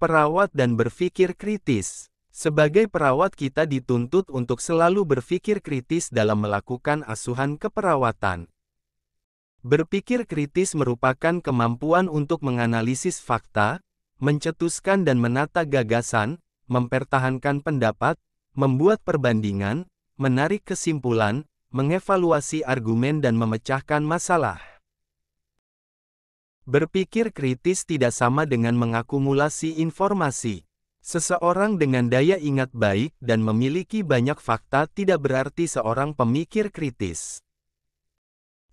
perawat dan berpikir kritis. Sebagai perawat kita dituntut untuk selalu berpikir kritis dalam melakukan asuhan keperawatan. Berpikir kritis merupakan kemampuan untuk menganalisis fakta, mencetuskan dan menata gagasan, mempertahankan pendapat, membuat perbandingan, menarik kesimpulan, mengevaluasi argumen dan memecahkan masalah. Berpikir kritis tidak sama dengan mengakumulasi informasi. Seseorang dengan daya ingat baik dan memiliki banyak fakta tidak berarti seorang pemikir kritis.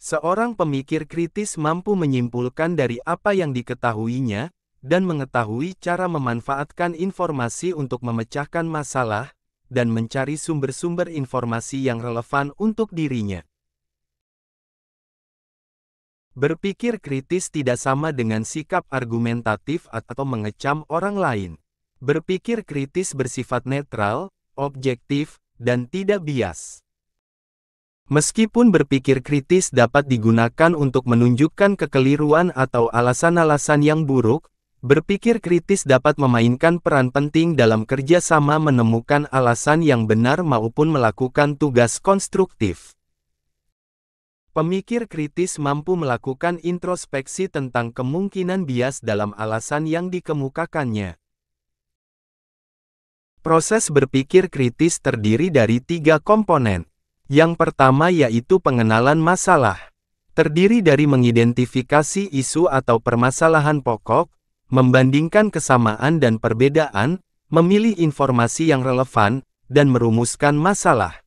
Seorang pemikir kritis mampu menyimpulkan dari apa yang diketahuinya dan mengetahui cara memanfaatkan informasi untuk memecahkan masalah dan mencari sumber-sumber informasi yang relevan untuk dirinya. Berpikir kritis tidak sama dengan sikap argumentatif atau mengecam orang lain. Berpikir kritis bersifat netral, objektif, dan tidak bias. Meskipun berpikir kritis dapat digunakan untuk menunjukkan kekeliruan atau alasan-alasan yang buruk, berpikir kritis dapat memainkan peran penting dalam kerjasama menemukan alasan yang benar maupun melakukan tugas konstruktif. Pemikir kritis mampu melakukan introspeksi tentang kemungkinan bias dalam alasan yang dikemukakannya. Proses berpikir kritis terdiri dari tiga komponen. Yang pertama yaitu pengenalan masalah. Terdiri dari mengidentifikasi isu atau permasalahan pokok, membandingkan kesamaan dan perbedaan, memilih informasi yang relevan, dan merumuskan masalah.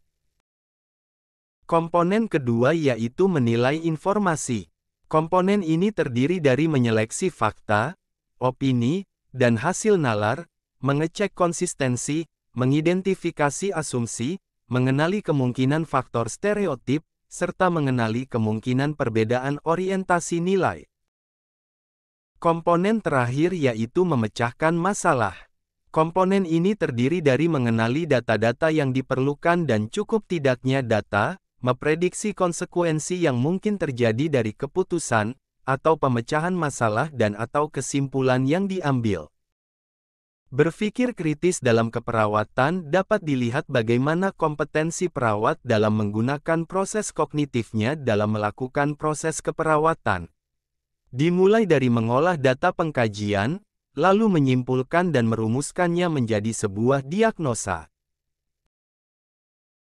Komponen kedua yaitu menilai informasi. Komponen ini terdiri dari menyeleksi fakta, opini, dan hasil nalar, mengecek konsistensi, mengidentifikasi asumsi, mengenali kemungkinan faktor stereotip, serta mengenali kemungkinan perbedaan orientasi nilai. Komponen terakhir yaitu memecahkan masalah. Komponen ini terdiri dari mengenali data-data yang diperlukan dan cukup tidaknya data, memprediksi konsekuensi yang mungkin terjadi dari keputusan, atau pemecahan masalah dan atau kesimpulan yang diambil. Berpikir kritis dalam keperawatan dapat dilihat bagaimana kompetensi perawat dalam menggunakan proses kognitifnya dalam melakukan proses keperawatan. Dimulai dari mengolah data pengkajian, lalu menyimpulkan dan merumuskannya menjadi sebuah diagnosa.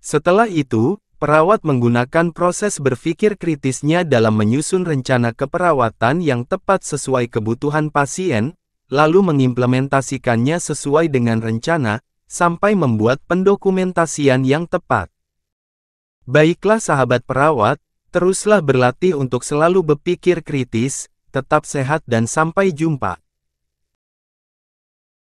Setelah itu, Perawat menggunakan proses berpikir kritisnya dalam menyusun rencana keperawatan yang tepat sesuai kebutuhan pasien, lalu mengimplementasikannya sesuai dengan rencana, sampai membuat pendokumentasian yang tepat. Baiklah sahabat perawat, teruslah berlatih untuk selalu berpikir kritis, tetap sehat dan sampai jumpa.